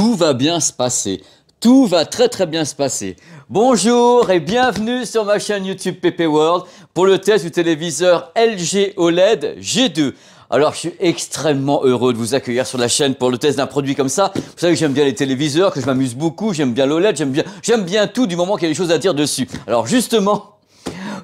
tout va bien se passer. Tout va très très bien se passer. Bonjour et bienvenue sur ma chaîne YouTube PP World pour le test du téléviseur LG OLED G2. Alors, je suis extrêmement heureux de vous accueillir sur la chaîne pour le test d'un produit comme ça. Vous savez que j'aime bien les téléviseurs, que je m'amuse beaucoup, j'aime bien l'OLED, j'aime bien, j'aime bien tout du moment qu'il y a des choses à dire dessus. Alors, justement,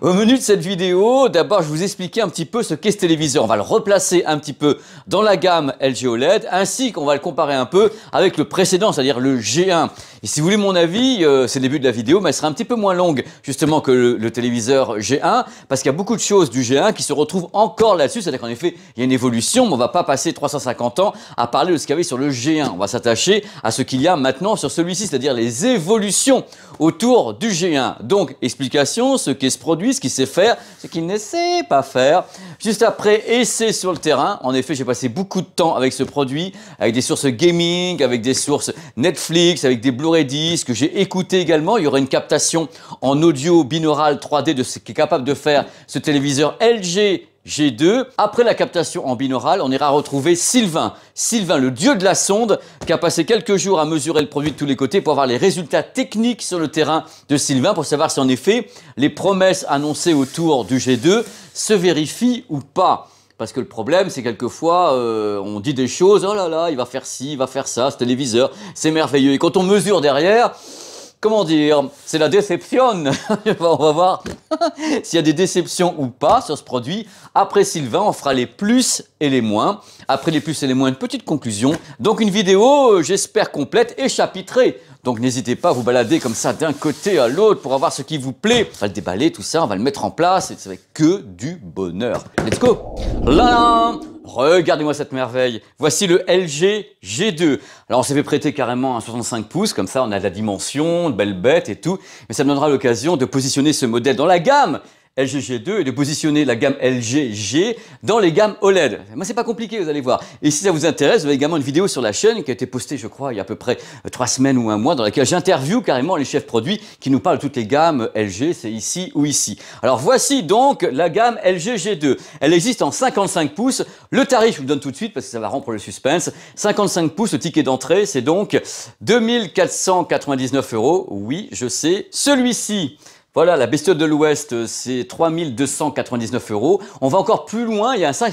au menu de cette vidéo, d'abord, je vous expliquer un petit peu ce qu'est ce téléviseur. On va le replacer un petit peu dans la gamme LG OLED, ainsi qu'on va le comparer un peu avec le précédent, c'est-à-dire le G1. Et si vous voulez mon avis, euh, c'est le début de la vidéo, mais elle sera un petit peu moins longue justement que le, téléviseur G1, parce qu'il y a beaucoup de choses du G1 qui se retrouvent encore là-dessus. C'est-à-dire qu'en effet, il y a une évolution, mais on ne va pas passer 350 ans à parler de ce qu'il y avait sur le G1. On va s'attacher à ce qu'il y a maintenant sur celui-ci, c'est-à-dire les évolutions autour du G1. Donc, explication, ce qui se produit, ce qui sait faire, ce qu'il ne sait pas faire. Juste après, essai sur le terrain. En effet, j'ai passé beaucoup de temps avec ce produit, avec des sources gaming, avec des sources Netflix, avec des Blu-ray que j'ai écouté également. Il y aurait une captation en audio binaural 3D de ce qu'est capable de faire ce téléviseur LG G2. Après la captation en binaural, on ira retrouver Sylvain. Sylvain, le dieu de la sonde, qui a passé quelques jours à mesurer le produit de tous les côtés pour avoir les résultats techniques sur le terrain de Sylvain, pour savoir si en effet les promesses annoncées autour du G2 se vérifient ou pas. Parce que le problème, c'est quelquefois, euh, on dit des choses, oh là là, il va faire ci, il va faire ça, ce téléviseur, c'est merveilleux. Et quand on mesure derrière, comment dire, c'est la déception. on va voir s'il y a des déceptions ou pas sur ce produit. Après Sylvain, on fera les plus et les moins. Après les plus et les moins, une petite conclusion. Donc une vidéo, euh, j'espère, complète et chapitrée. Donc n'hésitez pas à vous balader comme ça d'un côté à l'autre pour avoir ce qui vous plaît. On va le déballer, tout ça, on va le mettre en place et ça va être que du bonheur. Let's go Là Regardez-moi cette merveille. Voici le LG G2. Alors on s'est fait prêter carrément un 65 pouces, comme ça on a de la dimension, de belles bête et tout, mais ça me donnera l'occasion de positionner ce modèle dans la gamme LGG2 et de positionner la gamme LGG dans les gammes OLED. Moi, c'est pas compliqué, vous allez voir. Et si ça vous intéresse, vous avez également une vidéo sur la chaîne qui a été postée, je crois, il y a à peu près euh, trois semaines ou un mois, dans laquelle j'interviewe carrément les chefs produits qui nous parlent de toutes les gammes LG, c'est ici ou ici. Alors voici donc la gamme lgg 2 Elle existe en 55 pouces. Le tarif, je vous le donne tout de suite parce que ça va rompre le suspense. 55 pouces, le ticket d'entrée, c'est donc 2499 euros. Oui, je sais. Celui-ci, voilà, la bestiole de l'Ouest, euh, c'est 3299 euros. On va encore plus loin, il y a un,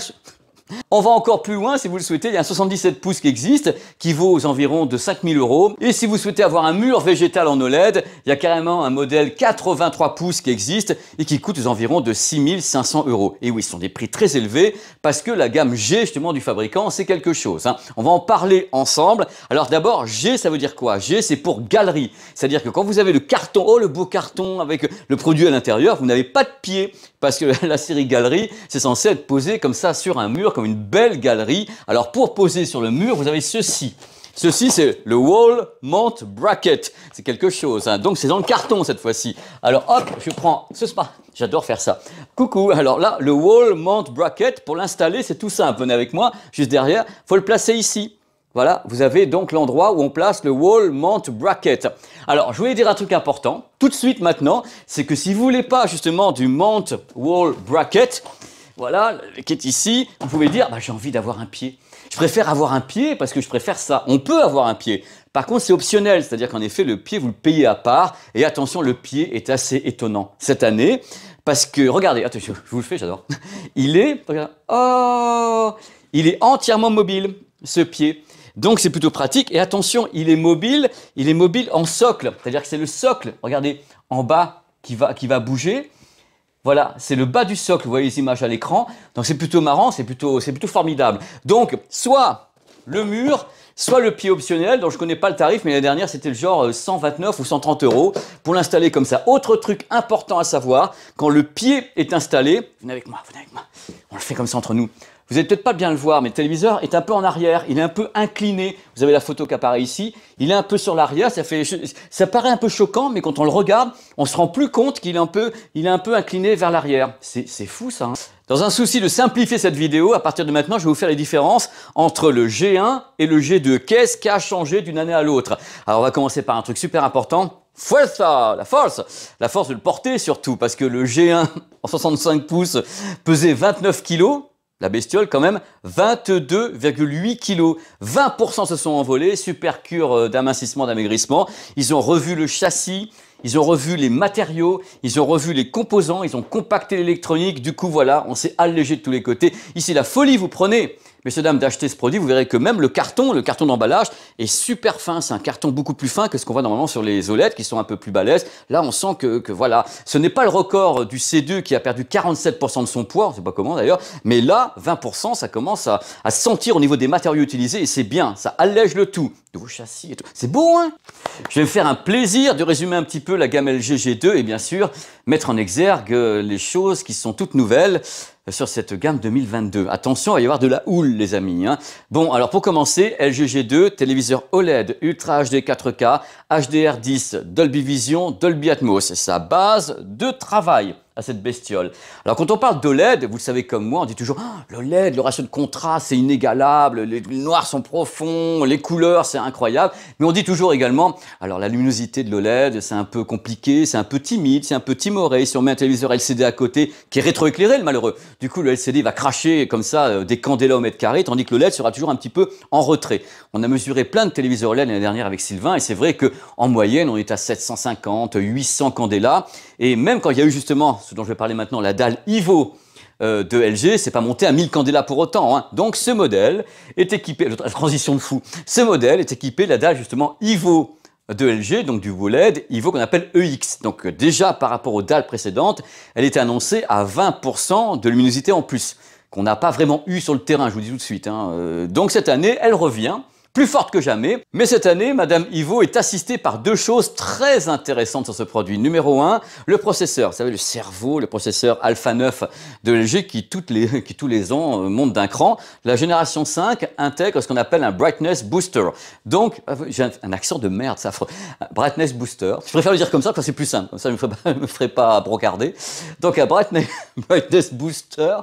on va encore plus loin si vous le souhaitez, il y a un 77 pouces qui existe, qui vaut aux environs de 5000 euros. Et si vous souhaitez avoir un mur végétal en OLED, il y a carrément un modèle 83 pouces qui existe et qui coûte aux environs de 6500 euros. Et oui, ce sont des prix très élevés parce que la gamme G justement du fabricant, c'est quelque chose. Hein. On va en parler ensemble. Alors d'abord, G, ça veut dire quoi G, c'est pour galerie. C'est-à-dire que quand vous avez le carton, oh le beau carton avec le produit à l'intérieur, vous n'avez pas de pied parce que la série galerie, c'est censé être posé comme ça sur un mur, comme une belle galerie. Alors pour poser sur le mur, vous avez ceci. Ceci, c'est le Wall Mount Bracket. C'est quelque chose. Hein. Donc, c'est dans le carton cette fois-ci. Alors, hop, je prends ce spa. J'adore faire ça. Coucou. Alors là, le Wall Mount Bracket, pour l'installer, c'est tout simple. Venez avec moi, juste derrière. faut le placer ici. Voilà, vous avez donc l'endroit où on place le wall mount bracket. Alors, je voulais dire un truc important, tout de suite maintenant, c'est que si vous voulez pas justement du mount wall bracket, voilà, qui est ici, vous pouvez dire, bah, j'ai envie d'avoir un pied. Je préfère avoir un pied parce que je préfère ça. On peut avoir un pied. Par contre, c'est optionnel, c'est-à-dire qu'en effet, le pied, vous le payez à part. Et attention, le pied est assez étonnant cette année. Parce que, regardez, attention, je vous le fais, j'adore. Il est, oh, il est entièrement mobile, ce pied. Donc c'est plutôt pratique. Et attention, il est mobile, il est mobile en socle. C'est-à-dire que c'est le socle, regardez, en bas qui va, qui va bouger. Voilà, c'est le bas du socle, vous voyez les images à l'écran. Donc c'est plutôt marrant, c'est plutôt, plutôt formidable. Donc soit le mur, soit le pied optionnel, dont je connais pas le tarif, mais la dernière c'était le genre 129 euh, ou 130 euros pour l'installer comme ça. Autre truc important à savoir, quand le pied est installé, venez avec moi, venez avec moi, on le fait comme ça entre nous. Vous n'allez peut-être pas bien le voir, mais le téléviseur est un peu en arrière, il est un peu incliné. Vous avez la photo qui apparaît ici, il est un peu sur l'arrière, ça fait, ça paraît un peu choquant, mais quand on le regarde, on se rend plus compte qu'il est un peu, est un peu incliné vers l'arrière. C'est fou ça. Hein. Dans un souci de simplifier cette vidéo, à partir de maintenant, je vais vous faire les différences entre le G1 et le G2. Qu'est-ce qui a changé d'une année à l'autre Alors on va commencer par un truc super important. ça, la force, la force de le porter surtout, parce que le G1 en 65 pouces pesait 29 kg, la bestiole quand même, 22,8 kg. 20% se sont envolés, super cure euh, d'amincissement, d'amaigrissement. Ils ont revu le châssis, ils ont revu les matériaux, ils ont revu les composants, ils ont compacté l'électronique, du coup voilà, on s'est allégé de tous les côtés. Ici, la folie, vous prenez messieurs, dames, d'acheter ce produit, vous verrez que même le carton, le carton d'emballage est super fin. C'est un carton beaucoup plus fin que ce qu'on voit normalement sur les OLED qui sont un peu plus balèzes. Là, on sent que, voilà, ce n'est pas le record du C2 qui a perdu 47% de son poids, je' sais pas comment d'ailleurs, mais là, 20%, ça commence à, sentir au niveau des matériaux utilisés et c'est bien, ça allège le tout. vos châssis et tout. C'est beau, hein Je vais me faire un plaisir de résumer un petit peu la gamme LG 2 et bien sûr, mettre en exergue euh, les choses qui sont toutes nouvelles sur cette gamme 2022. Attention, il va y avoir de la houle, les amis. Hein. Bon, alors pour commencer, LGG2, téléviseur OLED, Ultra HD 4K, HDR10, Dolby Vision, Dolby Atmos. C'est sa base de travail à cette bestiole. Alors quand on parle d'OLED, vous le savez comme moi, on dit toujours ah, le l'OLED, le ratio de contraste c'est inégalable, les noirs sont profonds, les couleurs c'est incroyable, mais on dit toujours également alors la luminosité de l'OLED c'est un peu compliqué, c'est un peu timide, c'est un peu timoré, si on met un téléviseur LCD à côté qui est rétroéclairé le malheureux, du coup le LCD va cracher comme ça euh, des candélas au mètre carré, tandis que l'OLED e sera toujours un petit peu en retrait. On a mesuré plein de téléviseurs LED l'année dernière avec Sylvain et c'est vrai que en moyenne on est à 750, 800 candélas et même quand il y a eu justement, ce dont je vais parler maintenant, la dalle IVO euh, de LG, c'est pas monté à 1000 candela pour autant. Hein. Donc ce modèle est équipé, transition de fou, ce modèle est équipé de la dalle justement IVO euh, de LG, donc du OLED, IVO qu'on appelle EX. Donc euh, déjà par rapport aux dalles précédentes, elle était annoncée à 20% de luminosité en plus, qu'on n'a pas vraiment eu sur le terrain, je vous dis tout de suite. Hein. Donc cette année, elle revient plus forte que jamais. Mais cette année, Madame Ivo est assistée par deux choses très intéressantes sur ce produit. Numéro 1, le processeur. Vous savez, le cerveau, le processeur Alpha 9 de LG qui, toutes les, qui tous les ans euh, monte d'un cran. La génération 5 intègre ce qu'on appelle un Brightness Booster. Donc, euh, j'ai un accent de merde, ça. Euh, brightness Booster. Je préfère le dire comme ça parce que c'est plus simple. Comme ça, je ne me, me, ferai pas brocarder. Donc, un Brightness, Booster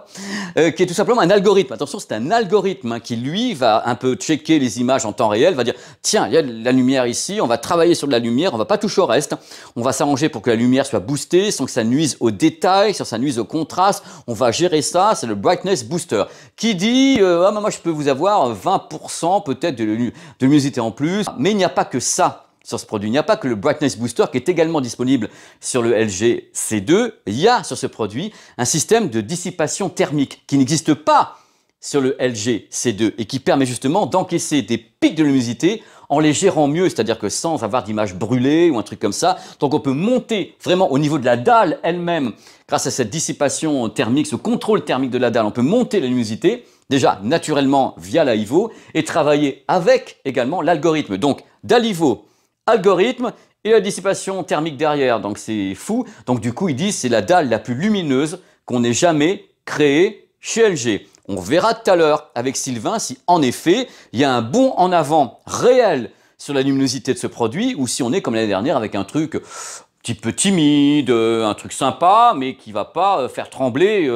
qui est tout simplement un algorithme. Attention, c'est un algorithme hein, qui, lui, va un peu checker les images en temps réel va dire tiens, il y a de la lumière ici, on va travailler sur de la lumière, on va pas toucher au reste. On va s'arranger pour que la lumière soit boostée sans que ça nuise aux détails, sans que ça nuise au contraste. On va gérer ça, c'est le brightness booster. Qui dit euh, ah, moi je peux vous avoir 20% peut-être de, de luminosité en plus, mais il n'y a pas que ça sur ce produit. Il n'y a pas que le Brightness Booster qui est également disponible sur le LG C2. Il y a sur ce produit un système de dissipation thermique qui n'existe pas sur le LG C2 et qui permet justement d'encaisser des pics de luminosité en les gérant mieux, c'est-à-dire que sans avoir d'image brûlée ou un truc comme ça. Donc on peut monter vraiment au niveau de la dalle elle-même grâce à cette dissipation thermique, ce contrôle thermique de la dalle. On peut monter la luminosité déjà naturellement via la et travailler avec également l'algorithme. Donc d'Alivo, algorithme et la dissipation thermique derrière. Donc c'est fou. Donc du coup ils disent c'est la dalle la plus lumineuse qu'on ait jamais créée chez LG. On verra tout à l'heure avec Sylvain si en effet il y a un bond en avant réel sur la luminosité de ce produit ou si on est comme l'année dernière avec un truc euh, un petit peu timide, euh, un truc sympa mais qui va pas euh, faire trembler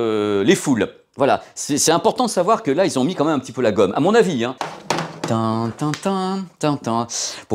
les foules. Voilà, c'est important de savoir que là ils ont mis quand même un petit peu la gomme, à mon avis. Hein. Bon,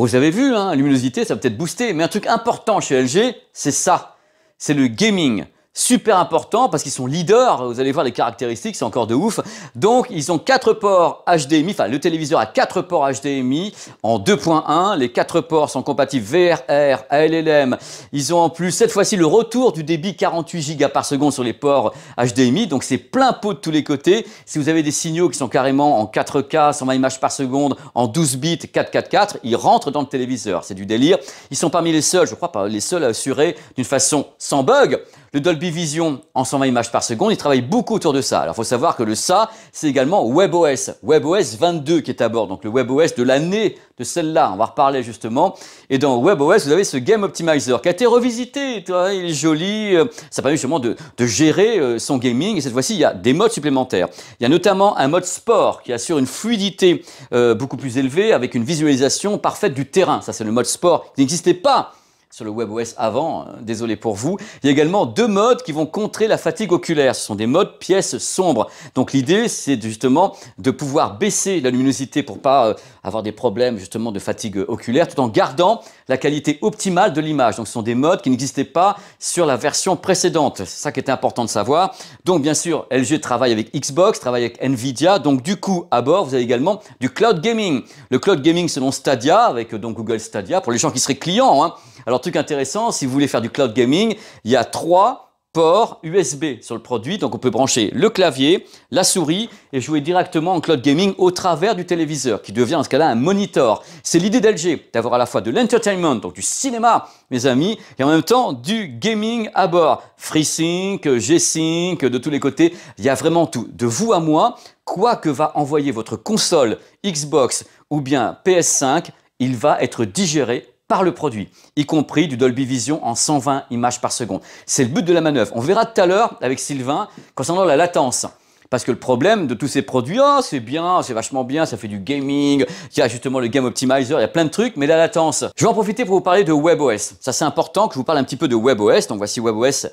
vous avez vu, hein, luminosité, ça peut-être booster, mais un truc important chez LG, c'est ça, c'est le gaming super important parce qu'ils sont leaders. Vous allez voir les caractéristiques, c'est encore de ouf. Donc, ils ont quatre ports HDMI. Enfin, le téléviseur a quatre ports HDMI en 2.1. Les quatre ports sont compatibles VRR, ALLM. Ils ont en plus, cette fois-ci, le retour du débit 48 Giga par seconde sur les ports HDMI. Donc, c'est plein pot de tous les côtés. Si vous avez des signaux qui sont carrément en 4K, 120 images par seconde, en 12 bits, 444, ils rentrent dans le téléviseur. C'est du délire. Ils sont parmi les seuls, je crois, pas les seuls à assurer d'une façon sans bug le Dolby Vision en 120 images par seconde, il travaille beaucoup autour de ça. Alors, il faut savoir que le ça, c'est également WebOS, WebOS 22 qui est à bord, donc le WebOS de l'année de celle-là. On va reparler justement. Et dans WebOS, vous avez ce Game Optimizer qui a été revisité. Il est joli. Euh, ça permet justement de, gérer euh, son gaming. Et cette fois-ci, il y a des modes supplémentaires. Il y a notamment un mode sport qui assure une fluidité euh, beaucoup plus élevée avec une visualisation parfaite du terrain. Ça, c'est le mode sport qui n'existait pas sur le WebOS avant, euh, désolé pour vous. Il y a également deux modes qui vont contrer la fatigue oculaire. Ce sont des modes pièces sombres. Donc l'idée, c'est justement de pouvoir baisser la luminosité pour pas euh, avoir des problèmes justement de fatigue oculaire, tout en gardant la qualité optimale de l'image. Donc ce sont des modes qui n'existaient pas sur la version précédente. C'est ça qui était important de savoir. Donc bien sûr, LG travaille avec Xbox, travaille avec Nvidia. Donc du coup, à bord, vous avez également du cloud gaming. Le cloud gaming selon Stadia, avec euh, donc Google Stadia, pour les gens qui seraient clients. Hein, alors, truc intéressant, si vous voulez faire du cloud gaming, il y a trois ports USB sur le produit. Donc, on peut brancher le clavier, la souris et jouer directement en cloud gaming au travers du téléviseur, qui devient en ce cas-là un monitor. C'est l'idée d'LG, d'avoir à la fois de l'entertainment, donc du cinéma, mes amis, et en même temps du gaming à bord. FreeSync, G-Sync, de tous les côtés, il y a vraiment tout. De vous à moi, quoi que va envoyer votre console Xbox ou bien PS5, il va être digéré par le produit, y compris du Dolby Vision en 120 images par seconde. C'est le but de la manœuvre. On verra tout à l'heure avec Sylvain concernant la latence. Parce que le problème de tous ces produits, oh, c'est bien, c'est vachement bien, ça fait du gaming, il y a justement le Game Optimizer, il y a plein de trucs, mais la latence. Je vais en profiter pour vous parler de WebOS. Ça, c'est important que je vous parle un petit peu de WebOS. Donc voici WebOS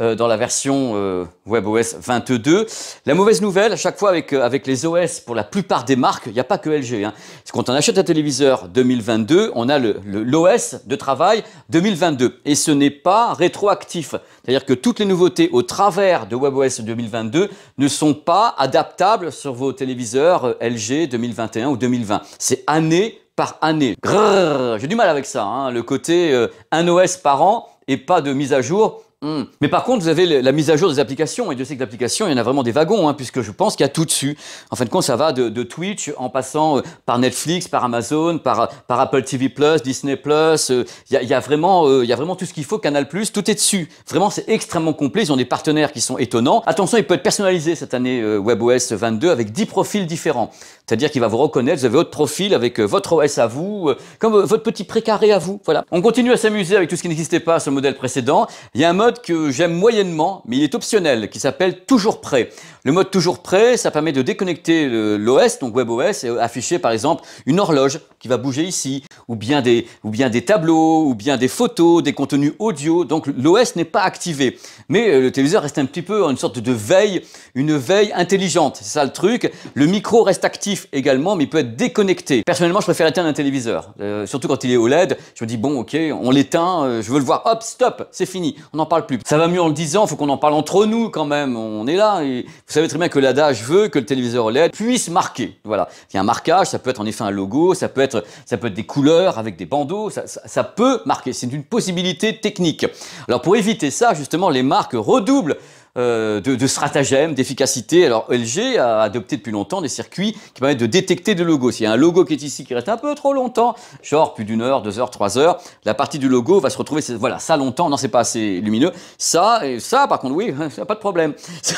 euh, dans la version euh, WebOS 22. La mauvaise nouvelle, à chaque fois avec, euh, avec les OS, pour la plupart des marques, il n'y a pas que LG. Hein. Quand on achète un téléviseur 2022, on a l'OS le, l'OS de travail 2022. Et ce n'est pas rétroactif. C'est-à-dire que toutes les nouveautés au travers de WebOS 2022 ne sont pas adaptables sur vos téléviseurs euh, LG 2021 ou 2020. C'est année par année. j'ai du mal avec ça, hein. le côté euh, un OS par an et pas de mise à jour Hmm. Mais par contre, vous avez la mise à jour des applications, et Dieu sait que il y en a vraiment des wagons, hein, puisque je pense qu'il y a tout dessus. En fin de compte, ça va de, Twitch en passant euh, par Netflix, par Amazon, par, par Apple TV ⁇ Disney ⁇ euh, il, y a, vraiment, euh, il y a vraiment tout ce qu'il faut, Canal ⁇ tout est dessus. Vraiment, c'est extrêmement complet, ils ont des partenaires qui sont étonnants. Attention, il peut être personnalisé cette année WebOS 22 avec 10 profils différents. C'est-à-dire qu'il va vous reconnaître, vous avez votre profil avec votre OS à vous, comme votre petit précaré à vous. Voilà. On continue à s'amuser avec tout ce qui n'existait pas sur le modèle précédent. Il y a un mode que j'aime moyennement, mais il est optionnel, qui s'appelle Toujours Prêt. Le mode Toujours Prêt, ça permet de déconnecter l'OS, donc WebOS, et afficher par exemple une horloge qui va bouger ici, ou bien des, ou bien des tableaux, ou bien des photos, des contenus audio. Donc l'OS n'est pas activé, mais euh, le téléviseur reste un petit peu en une sorte de veille, une veille intelligente. C'est ça le truc. Le micro reste actif également, mais il peut être déconnecté. Personnellement, je préfère éteindre un téléviseur, euh, surtout quand il est OLED. Je me dis bon, ok, on l'éteint, euh, je veux le voir, hop, stop, c'est fini. On en parle ça va mieux en le disant, faut qu'on en parle entre nous quand même. On est là et vous savez très bien que l'adage veut que le téléviseur LED puisse marquer. Voilà. Il y a un marquage, ça peut être en effet un logo, ça peut être, ça peut être des couleurs avec des bandeaux, ça, ça peut marquer. C'est une possibilité technique. Alors pour éviter ça, justement, les marques redoublent euh, de, stratagèmes, d'efficacité. Alors LG a adopté depuis longtemps des circuits qui permettent de détecter des logos. S'il y a un logo qui est ici qui reste un peu trop longtemps, genre plus d'une heure, deux heures, trois heures, la partie du logo va se retrouver, voilà, ça longtemps, non c'est pas assez lumineux. Ça, et ça par contre oui, ça pas de problème.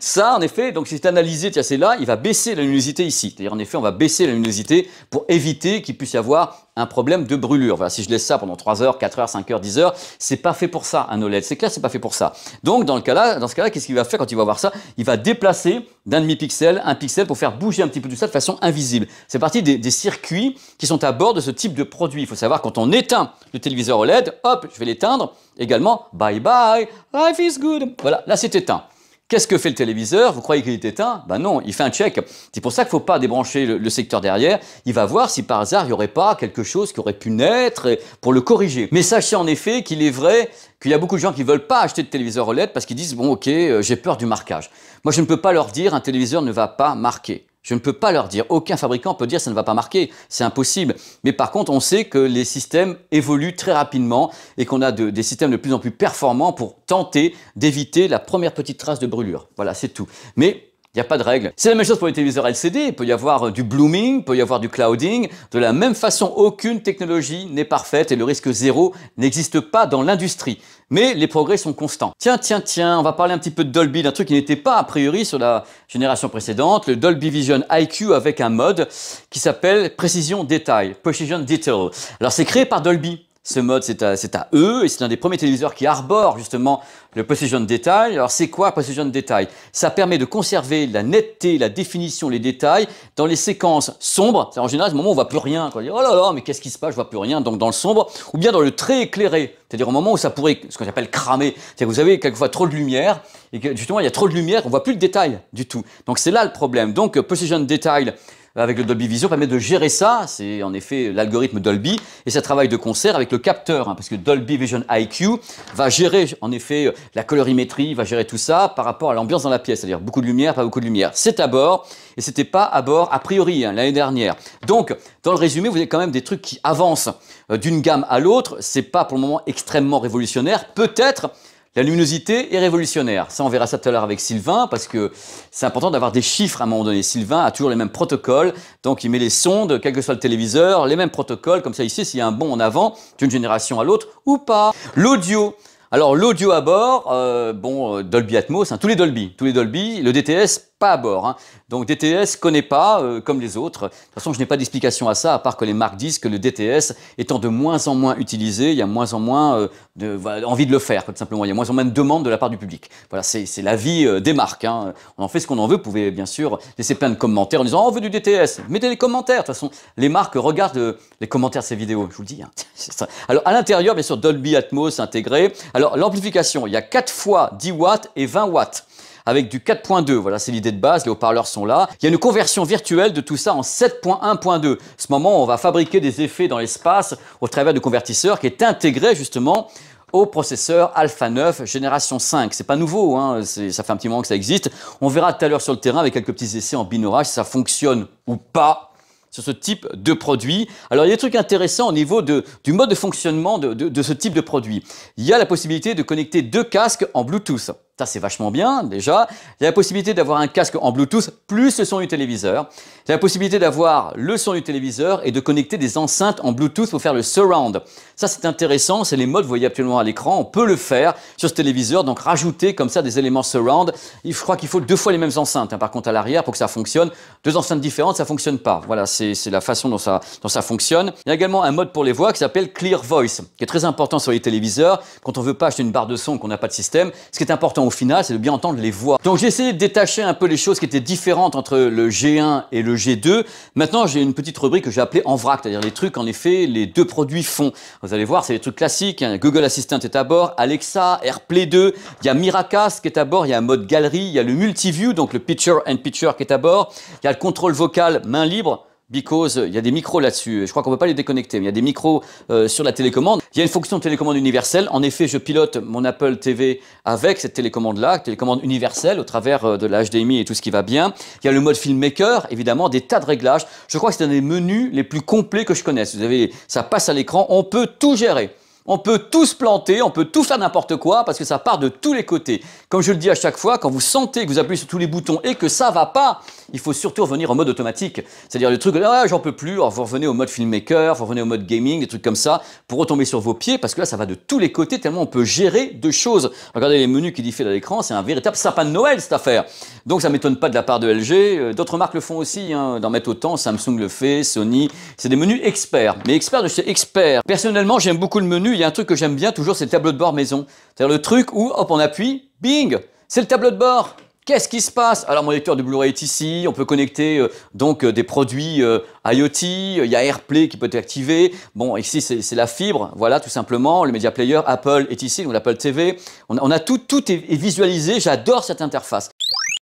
Ça, en effet, donc si c'est analysé, tiens c'est là, il va baisser la luminosité ici. C'est-à-dire en effet on va baisser la luminosité pour éviter qu'il puisse y avoir un problème de brûlure. Voilà, si je laisse ça pendant 3 heures, 4 heures, 5 heures, 10 heures, c'est pas fait pour ça un OLED. C'est clair, c'est pas fait pour ça. Donc dans le cas là, dans ce cas-là, qu'est-ce qu'il va faire quand il va voir ça Il va déplacer d'un demi pixel un pixel pour faire bouger un petit peu tout ça de façon invisible. C'est parti des, des circuits qui sont à bord de ce type de produit. Il faut savoir quand on éteint le téléviseur OLED, hop, je vais l'éteindre également. Bye bye, life is good. Voilà, là c'est éteint. Qu'est-ce que fait le téléviseur Vous croyez qu'il est éteint Ben non, il fait un check. C'est pour ça qu'il ne faut pas débrancher le, secteur derrière. Il va voir si par hasard il n'y aurait pas quelque chose qui aurait pu naître pour le corriger. Mais sachez en effet qu'il est vrai qu'il y a beaucoup de gens qui ne veulent pas acheter de téléviseur OLED parce qu'ils disent bon ok euh, j'ai peur du marquage. Moi je ne peux pas leur dire un téléviseur ne va pas marquer. Je ne peux pas leur dire, aucun fabricant peut dire ça ne va pas marquer, c'est impossible. Mais par contre, on sait que les systèmes évoluent très rapidement et qu'on a des systèmes de plus en plus performants pour tenter d'éviter la première petite trace de brûlure. Voilà, c'est tout. Mais il n'y a pas de règle. C'est la même chose pour les téléviseurs LCD. Il peut y avoir euh, du blooming, il peut y avoir du clouding. De la même façon, aucune technologie n'est parfaite et le risque zéro n'existe pas dans l'industrie. Mais les progrès sont constants. Tiens, tiens, tiens, on va parler un petit peu de Dolby, d'un truc qui n'était pas a priori sur la génération précédente, le Dolby Vision IQ avec un mode qui s'appelle Précision Détail, Precision Detail. Alors c'est créé par Dolby. Ce mode, c'est à, eux, et c'est l'un des premiers téléviseurs qui arbore justement le de détail. Alors c'est quoi de détail Ça permet de conserver la netteté, la définition, les détails dans les séquences sombres. En général, à ce moment où on voit plus rien. Quoi. va dire « oh là là, mais qu'est-ce qui se passe Je vois plus rien. Donc dans le sombre, ou bien dans le très éclairé, c'est-à-dire au moment où ça pourrait, ce qu'on appelle cramer, c'est-à-dire que vous avez quelquefois trop de lumière et que justement il y a trop de lumière, on voit plus le détail du tout. Donc c'est là le problème. Donc de détail avec le Dolby Vision permet de gérer ça. C'est en effet l'algorithme Dolby et ça travaille de concert avec le capteur, hein, parce que Dolby Vision IQ va gérer en effet euh, la colorimétrie, va gérer tout ça par rapport à l'ambiance dans la pièce, c'est-à-dire beaucoup de lumière, pas beaucoup de lumière. C'est à bord et c'était pas à bord a priori hein, l'année dernière. Donc dans le résumé, vous avez quand même des trucs qui avancent euh, d'une gamme à l'autre. C'est pas pour le moment extrêmement révolutionnaire. Peut-être la luminosité est révolutionnaire. Ça, on verra ça tout à l'heure avec Sylvain, parce que c'est important d'avoir des chiffres à un moment donné. Sylvain a toujours les mêmes protocoles, donc il met les sondes, quel que soit le téléviseur, les mêmes protocoles, comme ça ici, s'il y a un bond en avant d'une génération à l'autre, ou pas. L'audio. Alors l'audio à bord, euh, bon, euh, Dolby Atmos, hein, tous les Dolby, tous les Dolby, le DTS pas à bord. Hein. Donc DTS connaît pas euh, comme les autres. De toute façon, je n'ai pas d'explication à ça, à part que les marques disent que le DTS étant de moins en moins utilisé, il y a moins en moins euh, de, envie de le faire, tout simplement. Il y a moins en moins de demandes de la part du public. Voilà, c'est l'avis vie euh, des marques. Hein. On en fait ce qu'on en veut. Vous pouvez bien sûr laisser plein de commentaires en disant oh, on veut du DTS. Mettez des commentaires. De toute façon, les marques regardent les commentaires de ces vidéos. Je vous le dis. Hein. Alors à l'intérieur, bien sûr, Dolby Atmos intégré. Alors l'amplification, il y a 4 fois 10 watts et 20 watts avec du 4.2. Voilà, c'est l'idée de base, les haut-parleurs sont là. Il y a une conversion virtuelle de tout ça en 7.1.2. Ce moment, on va fabriquer des effets dans l'espace au travers du convertisseur qui est intégré justement au processeur Alpha 9 génération 5. C'est pas nouveau, hein, ça fait un petit moment que ça existe. On verra tout à l'heure sur le terrain avec quelques petits essais en binaurage si ça fonctionne ou pas sur ce type de produit. Alors il y a des trucs intéressants au niveau du mode de fonctionnement de ce type de produit. Il y a la possibilité de connecter deux casques en Bluetooth. Ça, c'est vachement bien déjà. Il y a la possibilité d'avoir un casque en Bluetooth plus le son du téléviseur. Il y a la possibilité d'avoir le son du téléviseur et de connecter des enceintes en Bluetooth pour faire le surround. Ça, c'est intéressant. C'est les modes, vous voyez actuellement à l'écran. On peut le faire sur ce téléviseur. Donc, rajouter comme ça des éléments surround. Je crois qu'il faut deux fois les mêmes enceintes, hein, par contre, à l'arrière pour que ça fonctionne. Deux enceintes différentes, ça fonctionne pas. Voilà, c'est la façon dont ça, ça fonctionne. Il y a également un mode pour les voix qui s'appelle Clear Voice, qui est très important sur les téléviseurs. Quand on veut pas acheter une barre de son, qu'on n'a pas de système, ce qui est important au final, c'est de bien entendre les voix. Donc, j'ai essayé de détacher un peu les choses qui étaient différentes entre le G1 et le G2. Maintenant, j'ai une petite rubrique que j'ai appelée en vrac, c'est-à-dire les trucs, en effet, les deux produits font. Vous allez voir, c'est des trucs classiques. Hein. Google Assistant est à bord, Alexa, AirPlay 2, il y a Miracast qui est à bord, il y a un mode galerie, il y a le Multiview, donc le Picture and Picture qui est à bord, il y a le contrôle vocal main libre. Because il y a des micros là-dessus. Je crois qu'on peut pas les déconnecter, mais il y a des micros euh, sur la télécommande. Il y a une fonction de télécommande universelle. En effet, je pilote mon Apple TV avec cette télécommande-là, télécommande universelle au travers euh, de la HDMI et tout ce qui va bien. Il y a le mode filmmaker, évidemment, des tas de réglages. Je crois que c'est un des menus les plus complets que je connaisse. Vous avez, ça passe à l'écran. On peut tout gérer. On peut tout se planter, on peut tout faire n'importe quoi parce que ça part de tous les côtés. Comme je le dis à chaque fois, quand vous sentez que vous appuyez sur tous les boutons et que ça va pas, il faut surtout revenir en mode automatique. C'est-à-dire le truc, là, ah, j'en peux plus, vous revenez au mode filmmaker, vous revenez au mode gaming, des trucs comme ça, pour retomber sur vos pieds parce que là ça va de tous les côtés tellement on peut gérer deux choses. Regardez les menus qui fait à l'écran, c'est un véritable sapin de Noël cette affaire. Donc ça m'étonne pas de la part de LG, euh, d'autres marques le font aussi, hein. d'en mettre autant, Samsung le fait, Sony, c'est des menus experts, mais experts de chez experts. Personnellement j'aime beaucoup le menu, il y a un truc que j'aime bien toujours, c'est le tableau de bord maison. C'est-à-dire le truc où, hop, on appuie, bing, c'est le tableau de bord. Qu'est-ce qui se passe Alors mon lecteur de Blu-ray est ici, on peut connecter euh, donc euh, des produits euh, IoT, il y a AirPlay qui peut être activé. Bon, ici c'est la fibre, voilà tout simplement, le Media Player, Apple est ici, donc l'Apple TV. On, a tout, tout est visualisé, j'adore cette interface.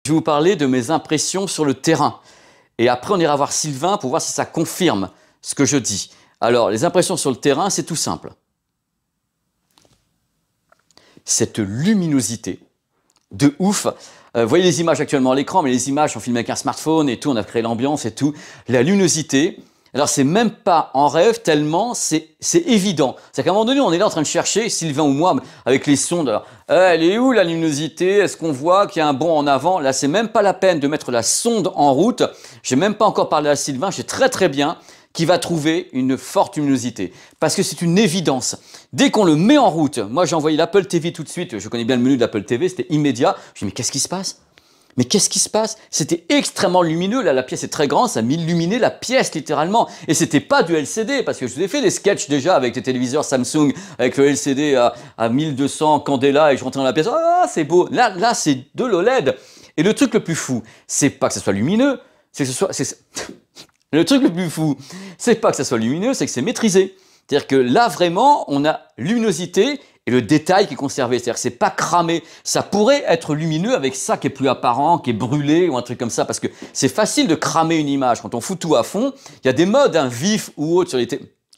Je vais vous parler de mes impressions sur le terrain. Et après on ira voir Sylvain pour voir si ça confirme ce que je dis. Alors les impressions sur le terrain, c'est tout simple cette luminosité de ouf. Euh, vous voyez les images actuellement à l'écran, mais les images, sont filmées avec un smartphone et tout, on a créé l'ambiance et tout. La luminosité, alors c'est même pas en rêve tellement c'est évident. C'est qu'à un moment donné, on est là en train de chercher, Sylvain ou moi, avec les sondes, euh, elle est où la luminosité Est-ce qu'on voit qu'il y a un bond en avant Là, c'est même pas la peine de mettre la sonde en route. J'ai même pas encore parlé à Sylvain, j'ai très très bien qui va trouver une forte luminosité. Parce que c'est une évidence. Dès qu'on le met en route, moi j'ai envoyé l'Apple TV tout de suite, je connais bien le menu de l'Apple TV, c'était immédiat. Je me mais qu'est-ce qui se passe mais qu'est-ce qui se passe C'était extrêmement lumineux, là la pièce est très grande, ça m'illuminait la pièce littéralement. Et c'était pas du LCD, parce que je vous ai fait des sketchs déjà avec des téléviseurs Samsung, avec le LCD à, 1200 candela et je rentrais dans la pièce, ah c'est beau Là, là c'est de l'OLED Et le truc le plus fou, c'est pas que ce soit lumineux, c'est que ce soit... Le truc le plus fou, c'est pas que ça soit lumineux, c'est que c'est maîtrisé. C'est-à-dire que là, vraiment, on a luminosité et le détail qui est conservé. C'est-à-dire que c'est pas cramé. Ça pourrait être lumineux avec ça qui est plus apparent, qui est brûlé ou un truc comme ça, parce que c'est facile de cramer une image. Quand on fout tout à fond, il y a des modes, un hein, vif ou autre sur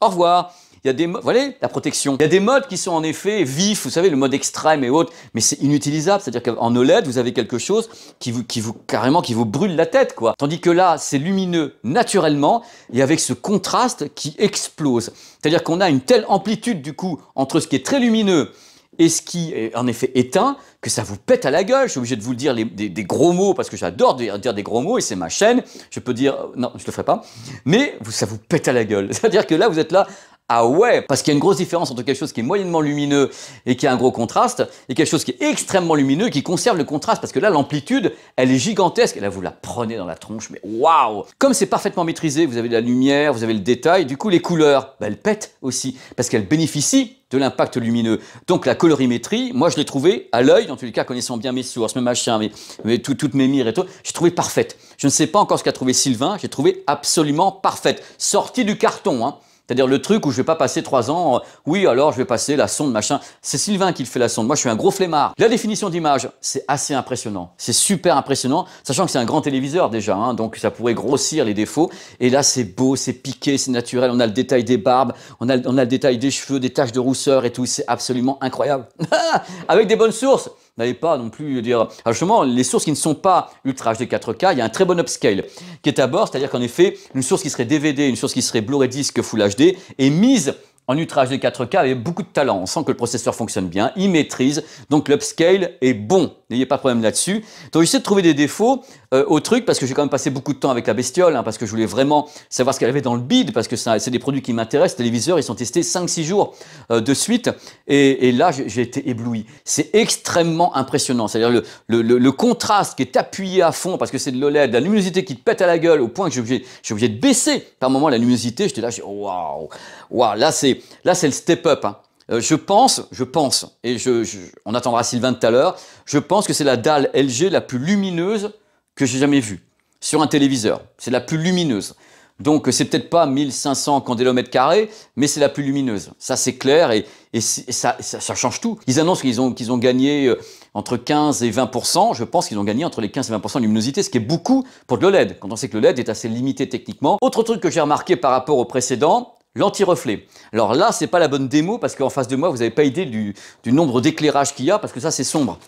Au revoir il y a des modes, vous voyez, la protection. Il y a des modes qui sont en effet vifs, vous savez, le mode extrême et autres, mais c'est inutilisable. C'est-à-dire qu'en OLED, vous avez quelque chose qui vous, qui vous, carrément, qui vous brûle la tête, quoi. Tandis que là, c'est lumineux naturellement et avec ce contraste qui explose. C'est-à-dire qu'on a une telle amplitude, du coup, entre ce qui est très lumineux et ce qui est en effet éteint, que ça vous pète à la gueule. Je suis obligé de vous le dire des, gros mots parce que j'adore dire, des gros mots et c'est ma chaîne. Je peux dire non, je le ferai pas, mais ça vous pète à la gueule. C'est-à-dire que là, vous êtes là, ah ouais, parce qu'il y a une grosse différence entre quelque chose qui est moyennement lumineux et qui a un gros contraste, et quelque chose qui est extrêmement lumineux et qui conserve le contraste, parce que là, l'amplitude, elle est gigantesque. Et là, vous la prenez dans la tronche, mais waouh Comme c'est parfaitement maîtrisé, vous avez de la lumière, vous avez le détail, du coup, les couleurs, bah, elles pètent aussi, parce qu'elles bénéficient de l'impact lumineux. Donc la colorimétrie, moi je l'ai trouvée à l'œil, dans tous les cas connaissant bien mes sources, mes machins, mais toutes mes mires et tout, j'ai trouvé parfaite. Je ne sais pas encore ce qu'a trouvé Sylvain, j'ai trouvé absolument parfaite. Sortie du carton, hein. C'est-à-dire le truc où je vais pas passer trois ans, euh, oui alors je vais passer la sonde, machin. C'est Sylvain qui le fait la sonde, moi je suis un gros flemmard. La définition d'image, c'est assez impressionnant. C'est super impressionnant, sachant que c'est un grand téléviseur déjà, hein, donc ça pourrait grossir les défauts. Et là c'est beau, c'est piqué, c'est naturel, on a le détail des barbes, on a, on a le détail des cheveux, des taches de rousseur et tout, c'est absolument incroyable. Avec des bonnes sources N'allez pas non plus dire. Ah, justement, les sources qui ne sont pas Ultra HD 4K, il y a un très bon upscale qui est à bord, c'est-à-dire qu'en effet, une source qui serait DVD, une source qui serait Blu-ray Disc Full HD est mise en Ultra HD 4K avec beaucoup de talent. On sent que le processeur fonctionne bien, il maîtrise, donc l'upscale est bon. N'ayez pas de problème là-dessus. Donc j'essaie de trouver des défauts euh, au truc parce que j'ai quand même passé beaucoup de temps avec la bestiole, hein, parce que je voulais vraiment savoir ce qu'elle avait dans le bide, parce que c'est des produits qui m'intéressent. Téléviseurs, ils sont testés 5-6 jours euh, de suite. Et, là, j'ai été ébloui. C'est extrêmement impressionnant. C'est-à-dire le, contraste qui est appuyé à fond parce que c'est de l'OLED, la luminosité qui te pète à la gueule au point que j'ai obligé, obligé de baisser par moment la luminosité. J'étais là, dis, waouh, waouh, là c'est le step-up. Hein. Euh, je pense, je pense, et je, on attendra Sylvain tout à l'heure, je pense que c'est la dalle LG la plus lumineuse que j'ai jamais vue sur un téléviseur. C'est la plus lumineuse. Donc euh, c'est peut-être pas 1500 candélomètres carrés, mais c'est la plus lumineuse. Ça c'est clair et, ça, ça, change tout. Ils annoncent qu'ils ont, qu'ils ont gagné euh, entre 15 et 20%. Je pense qu'ils ont gagné entre les 15 et 20% de luminosité, ce qui est beaucoup pour de l'OLED, quand on sait que l'OLED est assez limité techniquement. Autre truc que j'ai remarqué par rapport au précédent, L'anti-reflet. Alors là, ce n'est pas la bonne démo parce qu'en face de moi, vous n'avez pas idée du, nombre d'éclairages qu'il y a parce que ça, c'est sombre.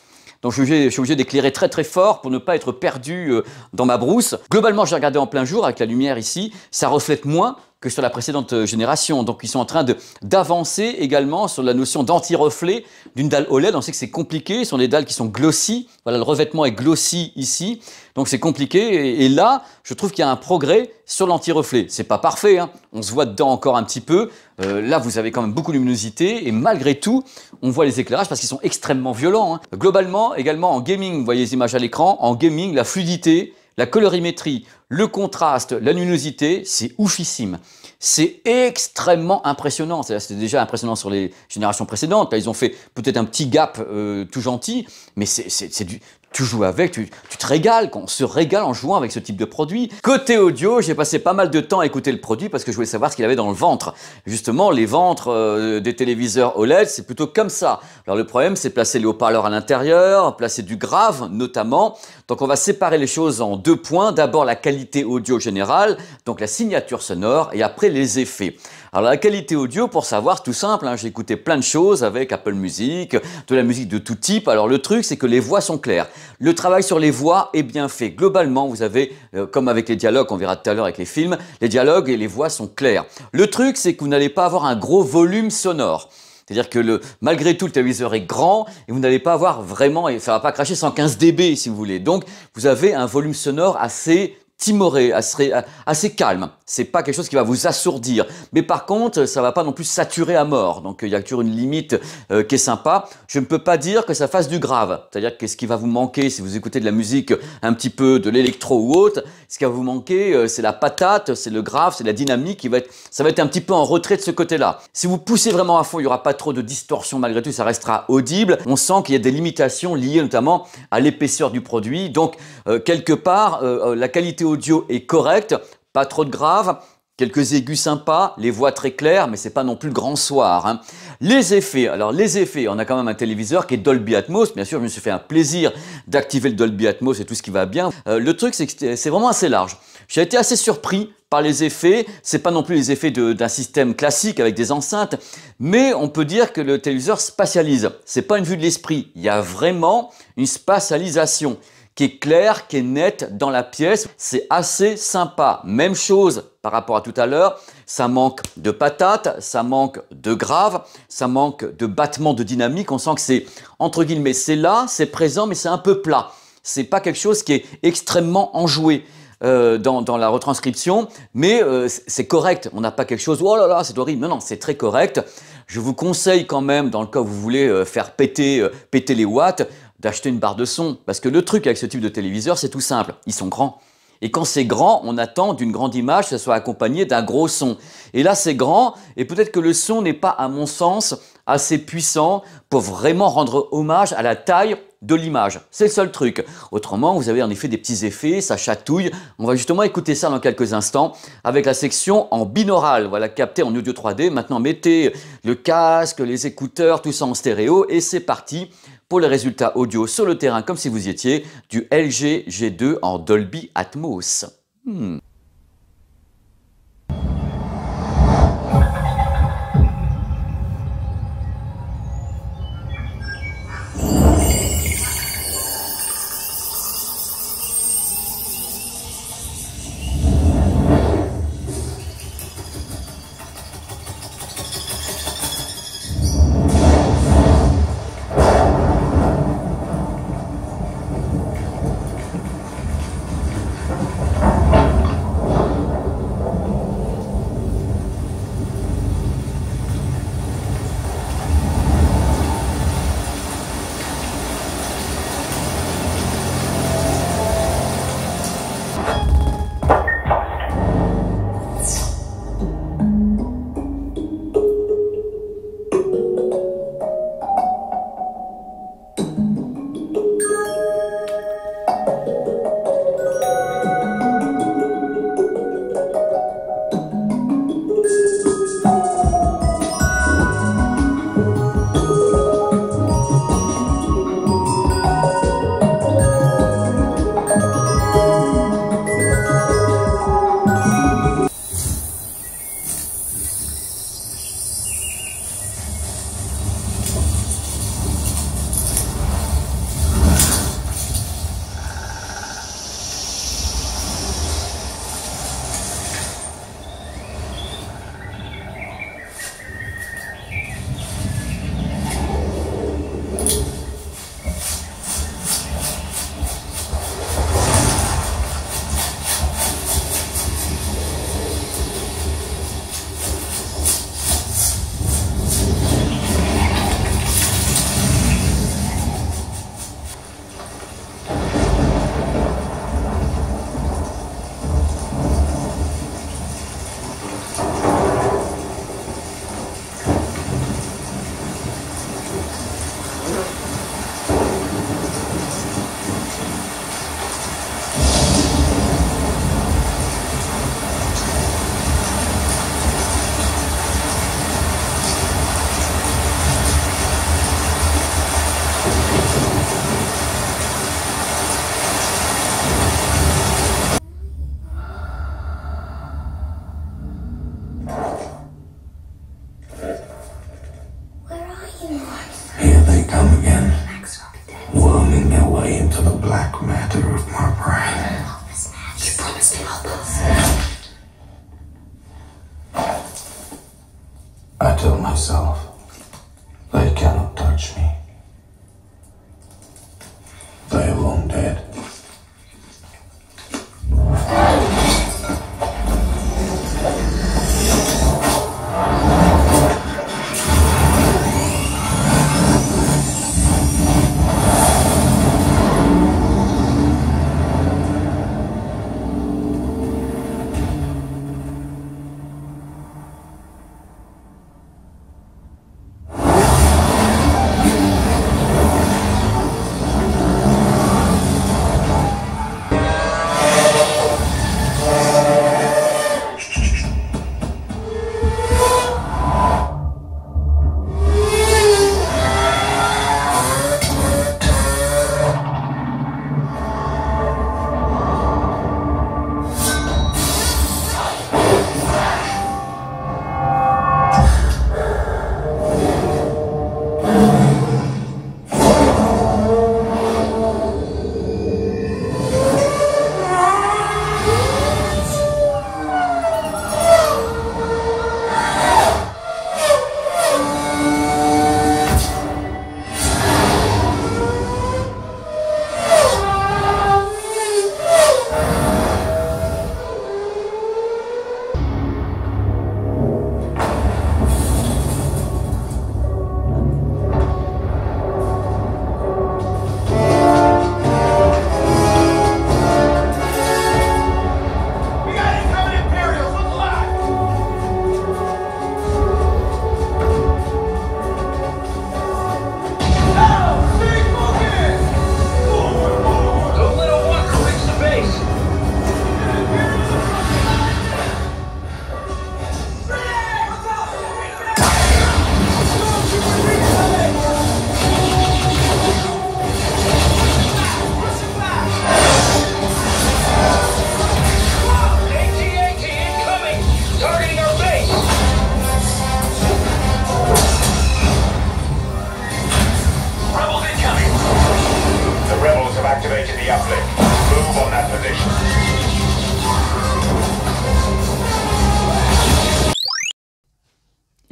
Donc je suis obligé d'éclairer très très fort pour ne pas être perdu euh, dans ma brousse. Globalement, j'ai regardé en plein jour avec la lumière ici, ça reflète moins, que sur la précédente génération. Donc ils sont en train d'avancer également sur la notion d'anti-reflet d'une dalle OLED. On sait que c'est compliqué, ce sont des dalles qui sont glossy. Voilà, le revêtement est glossy ici, donc c'est compliqué. Et, là, je trouve qu'il y a un progrès sur l'anti-reflet. C'est pas parfait, hein. on se voit dedans encore un petit peu. Euh, là, vous avez quand même beaucoup de luminosité et malgré tout, on voit les éclairages parce qu'ils sont extrêmement violents. Hein. Globalement, également en gaming, vous voyez les images à l'écran, en gaming, la fluidité, la colorimétrie, le contraste, la luminosité, c'est oufissime. C'est extrêmement impressionnant. C'était déjà impressionnant sur les générations précédentes. Là, ils ont fait peut-être un petit gap euh, tout gentil, mais c'est du, tu joues avec, tu, tu te régales, on se régale en jouant avec ce type de produit. Côté audio, j'ai passé pas mal de temps à écouter le produit parce que je voulais savoir ce qu'il avait dans le ventre. Justement, les ventres euh, des téléviseurs OLED, c'est plutôt comme ça. Alors le problème, c'est placer les haut-parleurs à l'intérieur, placer du grave notamment. Donc on va séparer les choses en deux points. D'abord la qualité audio générale, donc la signature sonore, et après les effets. Alors la qualité audio, pour savoir, tout simple, hein, j'ai écouté plein de choses avec Apple Music, de la musique de tout type. Alors le truc, c'est que les voix sont claires. Le travail sur les voix est bien fait. Globalement, vous avez, euh, comme avec les dialogues, on verra tout à l'heure avec les films, les dialogues et les voix sont claires. Le truc, c'est que vous n'allez pas avoir un gros volume sonore. C'est-à-dire que le, malgré tout, le téléviseur est grand et vous n'allez pas avoir vraiment, et ça va pas cracher 115 dB si vous voulez. Donc, vous avez un volume sonore assez timoré, assez calme c'est pas quelque chose qui va vous assourdir. Mais par contre, ça va pas non plus saturer à mort. Donc il y a toujours une limite euh, qui est sympa. Je ne peux pas dire que ça fasse du grave. C'est-à-dire quest ce qui va vous manquer si vous écoutez de la musique un petit peu de l'électro ou autre, ce qui va vous manquer euh, c'est la patate, c'est le grave, c'est la dynamique qui va être ça va être un petit peu en retrait de ce côté-là. Si vous poussez vraiment à fond, il y aura pas trop de distorsion malgré tout, ça restera audible. On sent qu'il y a des limitations liées notamment à l'épaisseur du produit. Donc euh, quelque part la qualité audio est correcte pas trop de graves, Quelques aigus sympas, les voix très claires, mais c'est pas non plus le grand soir. Hein. Les effets, alors les effets, on a quand même un téléviseur qui est Dolby Atmos. Bien sûr, je me suis fait un plaisir d'activer le Dolby Atmos et tout ce qui va bien. Euh, le truc, c'est que c'est vraiment assez large. J'ai été assez surpris par les effets. C'est pas non plus les effets d'un système classique avec des enceintes, mais on peut dire que le téléviseur spatialise. C'est pas une vue de l'esprit. Il y a vraiment une spatialisation qui est clair, qui est net dans la pièce. C'est assez sympa. Même chose par rapport à tout à l'heure, ça manque de patate, ça manque de grave, ça manque de battement de dynamique. On sent que c'est, entre guillemets, c'est là, c'est présent, mais c'est un peu plat. C'est pas quelque chose qui est extrêmement enjoué. Euh, dans, la retranscription, mais euh, c'est correct. On n'a pas quelque chose, oh là là, c'est horrible. Non, non, c'est très correct. Je vous conseille quand même, dans le cas où vous voulez euh, faire péter, péter les watts, d'acheter une barre de son. Parce que le truc avec ce type de téléviseur, c'est tout simple. Ils sont grands. Et quand c'est grand, on attend d'une grande image que ça soit accompagné d'un gros son. Et là, c'est grand, et peut-être que le son n'est pas, à mon sens, assez puissant pour vraiment rendre hommage à la taille de l'image. C'est le seul truc. Autrement, vous avez en effet des petits effets, ça chatouille. On va justement écouter ça dans quelques instants avec la section en binaural. Voilà, capté en audio 3D. Maintenant, mettez le casque, les écouteurs, tout ça en stéréo, et c'est parti pour les résultats audio sur le terrain comme si vous y étiez du LG G2 en Dolby Atmos. Hmm.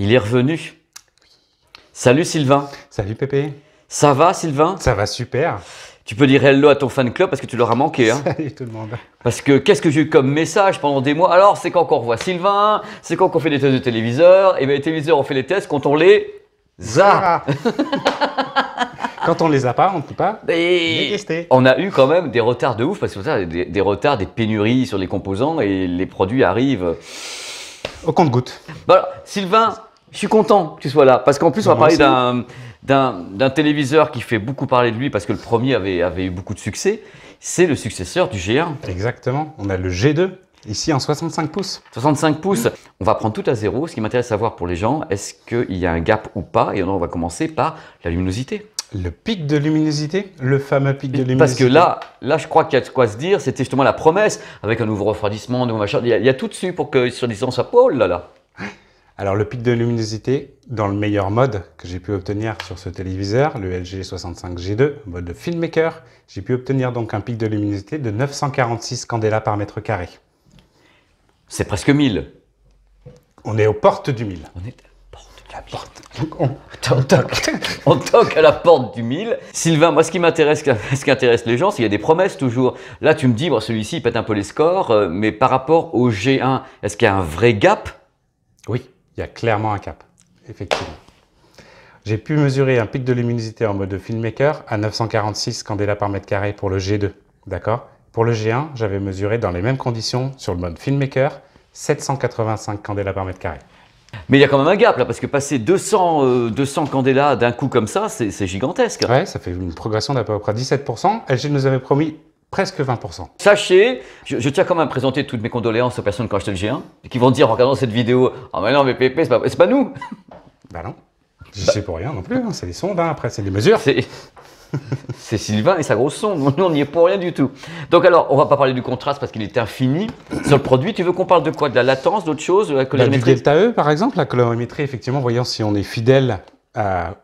Il est revenu. Salut Sylvain. Salut Pépé. Ça va Sylvain Ça va super. Tu peux dire hello à ton fan club parce que tu leur as manqué. Hein. Salut tout le monde. Parce que qu'est-ce que j'ai eu comme message pendant des mois Alors c'est quand qu'on revoit Sylvain, c'est quand qu'on fait des tests de téléviseur. Et eh bien les téléviseurs on fait les tests quand on les a. quand on les a pas, on ne peut pas On a eu quand même des retards de ouf parce que ça, des, retards, des pénuries sur les composants et les produits arrivent. Au compte-goutte. Voilà, Sylvain, je suis content que tu sois là, parce qu'en plus, on va parler d'un, d'un, téléviseur qui fait beaucoup parler de lui, parce que le premier avait, avait eu beaucoup de succès. C'est le successeur du G1. Exactement, on a le G2. Ici en 65 pouces. 65 pouces. On va prendre tout à zéro. Ce qui m'intéresse à savoir pour les gens, est-ce qu'il y a un gap ou pas Et on va commencer par la luminosité. Le pic de luminosité, le fameux pic de luminosité. Parce que là, là, je crois qu'il y a de quoi se dire. C'était justement la promesse avec un nouveau refroidissement, un nouveau machin. Il y a, tout dessus pour que sur 10 ans, ça oh là là. Alors le pic de luminosité, dans le meilleur mode que j'ai pu obtenir sur ce téléviseur, le LG 65G2, mode filmmaker, j'ai pu obtenir donc un pic de luminosité de 946 candela par mètre carré. C'est presque 1000. On est aux portes du 1000. On est aux porte. On, on, on toque à la porte du 1000. Sylvain, moi ce qui m'intéresse, ce qui intéresse les gens, c'est qu'il y a des promesses toujours. Là, tu me dis, bon, celui-ci pète un peu les scores, euh, mais par rapport au G1, est-ce qu'il y a un vrai gap Oui il y a clairement un cap, effectivement. J'ai pu mesurer un pic de luminosité en mode filmmaker à 946 candélas par mètre carré pour le G2, d'accord Pour le G1, j'avais mesuré dans les mêmes conditions sur le mode filmmaker 785 candélas par mètre carré. Mais il y a quand même un gap là, parce que passer 200, 200 euh, d'un coup comme ça, c'est gigantesque. Ouais, ça fait une progression d'à peu près 17%. LG nous avait promis presque 20%. Sachez, je, tiens quand même à présenter toutes mes condoléances aux personnes quand G1, qui vont dire en regardant cette vidéo Ah, oh mais non, mais Pépé, c'est pas, nous Bah non, je sais pour rien non plus, hein. c'est des sondes, hein. après c'est des mesures. C'est Sylvain et sa grosse sonde, nous on n'y est pour rien du tout. Donc alors, on va pas parler du contraste parce qu'il est infini. Sur le produit, tu veux qu'on parle de quoi De la latence, d'autres choses, la bah, colorimétrie delta E par exemple, la colorimétrie, effectivement, voyant si on est fidèle à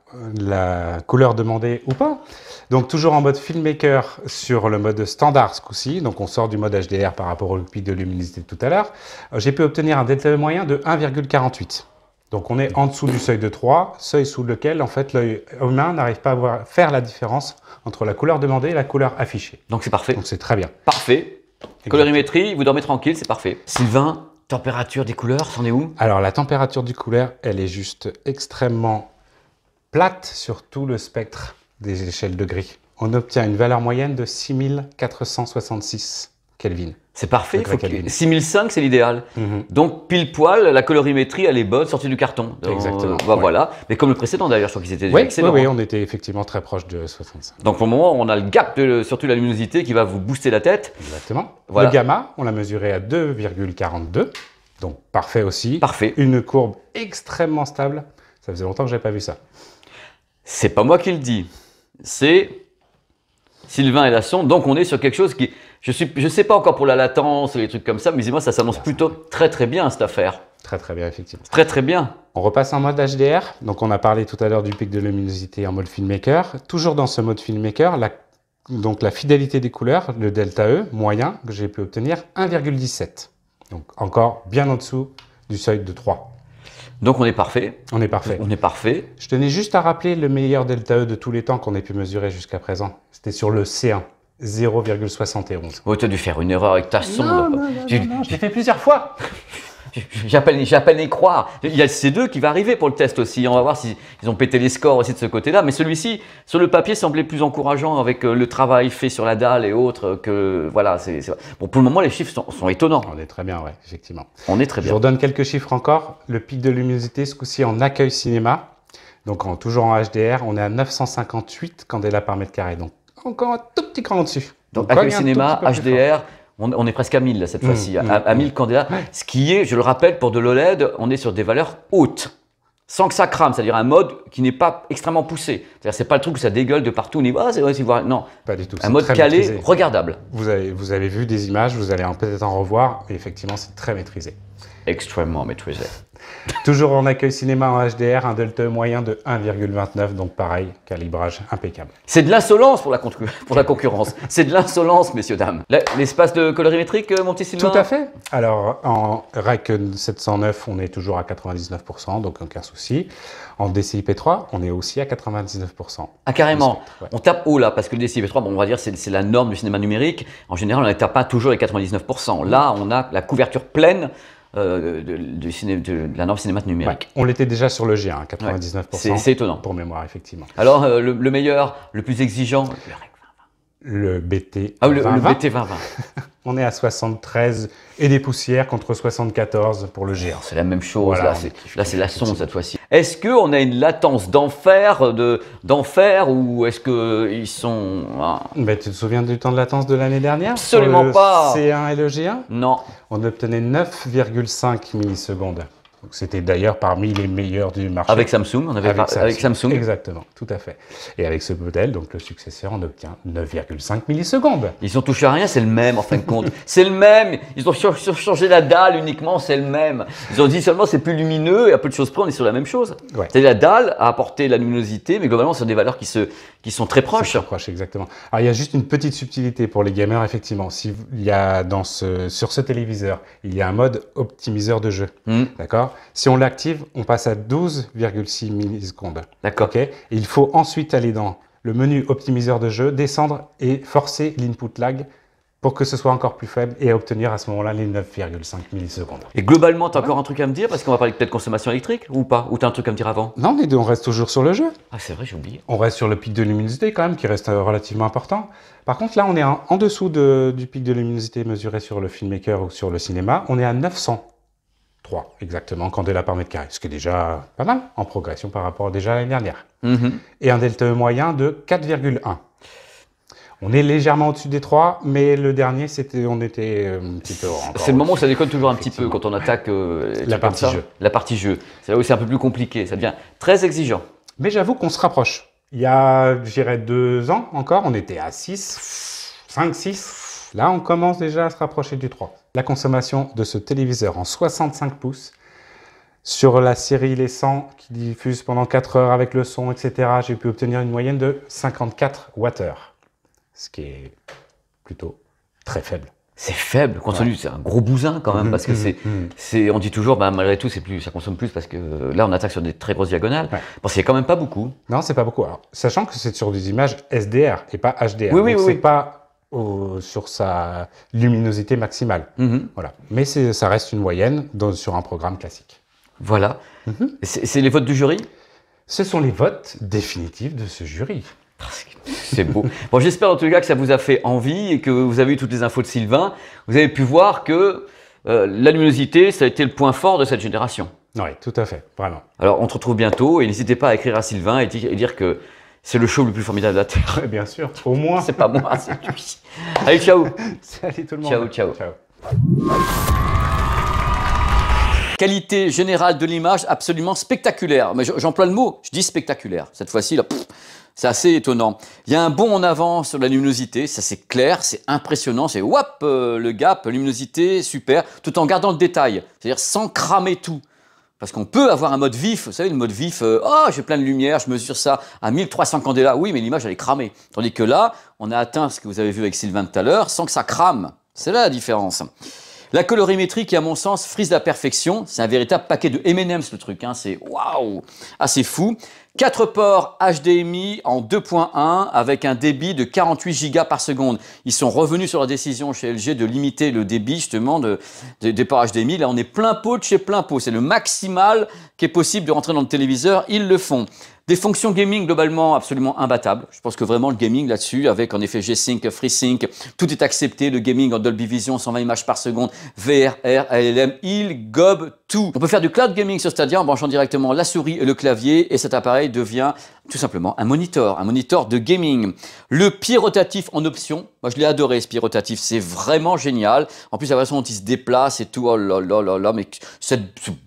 la couleur demandée ou pas. Donc toujours en mode filmmaker sur le mode standard ce coup-ci, donc on sort du mode HDR par rapport au pic de luminosité de tout à l'heure, euh, j'ai pu obtenir un détail moyen de 1,48. Donc on est en dessous du seuil de 3, seuil sous lequel en fait l'œil humain n'arrive pas à voir, faire la différence entre la couleur demandée et la couleur affichée. Donc c'est parfait. Donc c'est très bien. Parfait. Colorimétrie, vous dormez tranquille, c'est parfait. Sylvain, température des couleurs, c'en est où Alors la température du couleur, elle est juste extrêmement plate sur tout le spectre des échelles de gris. On obtient une valeur moyenne de 6466 Kelvin. C'est parfait. Faut 6005, c'est l'idéal. Mhm. Donc, pile poil, la colorimétrie, elle est bonne, sortie du carton. Exactement. Bah, voilà. Mais comme le précédent, d'ailleurs, je crois qu'ils étaient Oui, hein. on était effectivement très proche de 65. Donc, pour le moment, on a le gap, de, surtout la luminosité, qui va vous booster la tête. Exactement. Le gamma, on l'a mesuré à 2,42. Donc, parfait aussi. Parfait. Une courbe extrêmement stable. Ça faisait longtemps que je n'avais pas vu ça. C'est pas moi qui le dis c'est Sylvain et la sonde. Donc on est sur quelque chose qui, je ne je sais pas encore pour la latence et les trucs comme ça, mais dis-moi, ça s'annonce plutôt très très bien cette affaire. Très très bien, effectivement. Très très bien. On repasse en mode HDR. Donc on a parlé tout à l'heure du pic de luminosité en mode filmmaker. Toujours dans ce mode filmmaker, donc la fidélité des couleurs, le delta E moyen que j'ai pu obtenir, 1,17. Donc encore bien en dessous du seuil de 3. Donc on est parfait. On est parfait. On est parfait. Je tenais juste à rappeler le meilleur delta E de tous les temps qu'on ait pu mesurer jusqu'à présent. C'était sur le C1. 0,71. Oh, t'as dû faire une erreur avec ta sonde. J'ai fait plusieurs fois. J'appelle, j'appelle les croire. Il y a ces deux qui va arriver pour le test aussi. On va voir s'ils ont pété les scores aussi de ce côté-là. Mais celui-ci, sur le papier, semblait plus encourageant avec euh, le travail fait sur la dalle et autres que, voilà, c'est, bon, pour le moment, les chiffres sont, étonnants. On est très bien, oui, effectivement. On est très bien. Je vous redonne quelques chiffres encore. Le pic de luminosité, ce coup-ci, en accueil cinéma. Donc, toujours en HDR, on est à 958 candela par mètre carré. Donc, encore un tout petit cran au-dessus. Donc, accueil cinéma, HDR, on, est presque à 1000 cette mm, fois-ci, à, 1000 mm, mm. candidats. Ce qui est, je le rappelle, pour de l'OLED, on est sur des valeurs hautes, sans que ça crame, c'est-à-dire un mode qui n'est pas extrêmement poussé. C'est-à-dire c'est pas le truc où ça dégueule de partout, on dit oh, c'est voir. Non, pas du tout. Un mode calé, regardable. Vous avez, vous avez vu des images, vous allez peut-être en revoir, et effectivement, c'est très maîtrisé. Extrêmement maîtrisé. Toujours en accueil cinéma en HDR, un delta e moyen de 1,29, donc pareil, calibrage impeccable. C'est de l'insolence pour, pour la, concurrence. C'est de l'insolence, messieurs, dames. L'espace de colorimétrique, euh, mon petit Tout à fait. Alors, en REC 709, on est toujours à 99%, donc aucun souci. En DCI-P3, on est aussi à 99%. Ah, carrément. On tape haut oh là, parce que le DCI-P3, bon, on va dire, c'est la norme du cinéma numérique. En général, on ne tape pas toujours les 99%. Là, on a la couverture pleine euh, de, du de, la norme cinéma numérique. on l'était déjà sur le G1, 99%. Hein, c'est étonnant. Pour mémoire, effectivement. Alors, euh, le, meilleur, le plus exigeant, le BT. Ah, on est à 73 et des poussières contre 74 pour le géant. Oh, c'est la même chose. là, c'est, là, c'est la sonde cette fois-ci. Est-ce qu'on a une latence d'enfer, de, d'enfer ou est-ce qu'ils sont. Hein? tu te souviens du temps de latence de l'année dernière Absolument le pas. C1 et le G1 Non. On obtenait 9,5 millisecondes. C'était d'ailleurs parmi les meilleurs du marché. Avec Samsung, on avait avec, Samsung. Exactement, tout à fait. Et avec ce modèle, donc le successeur on obtient 9,5 millisecondes. Ils ont touché à rien, c'est le même en fin de compte. c'est le même. Ils ont changé la dalle uniquement, c'est le même. Ils ont dit seulement c'est plus lumineux et à peu de choses près, on est sur la même chose. C'est la dalle a apporté la luminosité, mais globalement, ce sont des valeurs qui, se, qui sont très proches. Très proches, exactement. Alors il y a juste une petite subtilité pour les gamers, effectivement. y a dans ce, sur ce téléviseur, il y a un mode optimiseur de jeu. Hmm. D'accord si on l'active, on passe à 12,6 millisecondes. D'accord. il faut ensuite aller dans le menu optimiseur de jeu, descendre et forcer l'input lag pour que ce soit encore plus faible et obtenir à ce moment-là les 9,5 millisecondes. Et globalement, tu as encore un truc à me dire parce qu'on va parler peut-être consommation électrique ou pas Ou tu as un truc à me dire avant Non, on reste toujours sur le jeu. Ah, c'est vrai, j'ai oublié. On reste sur le pic de luminosité quand même qui reste euh, relativement important. Par contre, là, on est en, dessous du pic de luminosité mesuré sur le filmmaker ou sur le cinéma. On est à 900 3 exactement, candela par mètre carré, ce qui est déjà pas mal en progression par rapport à déjà l'année dernière. Mhm. Et un delta moyen de 4,1. On est légèrement au-dessus des 3, mais le dernier, c'était, on était euh, un petit peu. C'est le moment où ça déconne toujours un petit peu quand on attaque euh, la, partie jeu. la partie jeu. C'est là où c'est un peu plus compliqué, ça devient très exigeant. Mais j'avoue qu'on se rapproche. Il y a, je dirais, deux ans encore, on était à 6, 5, 6. Là, on commence déjà à se rapprocher du 3. La consommation de ce téléviseur en 65 pouces sur la série Les 100 qui diffuse pendant 4 heures avec le son, etc., j'ai pu obtenir une moyenne de 54 heure ce qui est plutôt très faible. C'est faible, compte tenu, c'est un gros bousin quand même, mmh, parce que mmh, mmh. c'est, on dit toujours, bah, malgré tout, c'est plus, ça consomme plus parce que euh, là, on attaque sur des très grosses diagonales. Ouais. Bon, c'est quand même pas beaucoup. Non, c'est pas beaucoup. sachant que c'est sur des images SDR et pas HDR. Oui, oui, oui. C'est pas sur sa luminosité maximale. Mhm. Voilà. Mais ça reste une moyenne sur un programme classique. Voilà. Mhm. C'est les votes du jury Ce sont les votes définitifs de ce jury. C'est beau. bon, j'espère en tout cas que ça vous a fait envie et que vous avez eu toutes les infos de Sylvain. Vous avez pu voir que euh, la luminosité, ça a été le point fort de cette génération. Oui, tout à fait, vraiment. Alors, on se retrouve bientôt et n'hésitez pas à écrire à Sylvain et dire que c'est le show le plus formidable de la Terre. bien sûr, au moins. c'est pas moi, c'est lui. Allez, ciao. Salut tout le monde. Ciao, ciao. Qualité générale de l'image absolument spectaculaire. Mais j'emploie le mot, je dis spectaculaire. Cette fois-ci, là, c'est assez étonnant. Il y a un bond en avant sur la luminosité, ça c'est clair, c'est impressionnant, c'est wap euh, le gap, luminosité, super, tout en gardant le détail, c'est-à-dire sans cramer tout. Parce qu'on peut avoir un mode vif, vous savez, le mode vif, euh, oh, j'ai plein de lumière, je mesure ça à 1300 candela. oui, mais l'image, elle est cramée. Tandis que là, on a atteint ce que vous avez vu avec Sylvain tout à l'heure, sans que ça crame. C'est là la différence. La colorimétrie qui, à mon sens, frise la perfection, c'est un véritable paquet de M&M's le truc, hein. c'est waouh, assez fou. 4 ports HDMI en 2.1 avec un débit de 48 Giga par seconde. Ils sont revenus sur la décision chez LG de limiter le débit justement de, des ports HDMI. Là, on est plein pot de chez plein pot. C'est le maximal qui est possible de rentrer dans le téléviseur. Ils le font. Des fonctions gaming globalement absolument imbattables. Je pense que vraiment le gaming là-dessus, avec en effet G-Sync, FreeSync, tout est accepté. Le gaming en Dolby Vision, 120 images par seconde, R, ALM, il gobe tout. On peut faire du cloud gaming sur Stadia en branchant directement la souris et le clavier et cet appareil devient tout simplement un monitor, un monitor de gaming. Le pied rotatif en option, moi je l'ai adoré ce pied rotatif, c'est vraiment génial. En plus la façon dont il se déplace et tout, oh là là là là, mais ce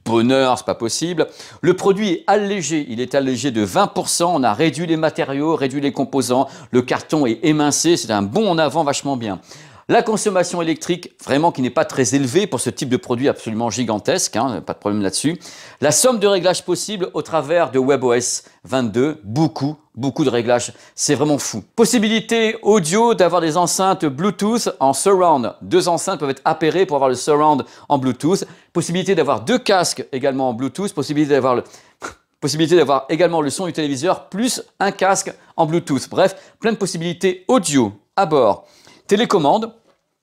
bonheur, c'est pas possible. Le produit est allégé, il est allégé de 20%, on a réduit les matériaux, réduit les composants, le carton est émincé, c'est un bon en avant vachement bien. La consommation électrique, vraiment qui n'est pas très élevée pour ce type de produit absolument gigantesque, hein, pas de problème là-dessus. La somme de réglages possibles au travers de WebOS 22, beaucoup, beaucoup de réglages, c'est vraiment fou. Possibilité audio d'avoir des enceintes Bluetooth en surround. Deux enceintes peuvent être appairées pour avoir le surround en Bluetooth. Possibilité d'avoir deux casques également en Bluetooth. Possibilité d'avoir Possibilité d'avoir également le son du téléviseur plus un casque en Bluetooth. Bref, plein de possibilités audio à bord. Télécommande,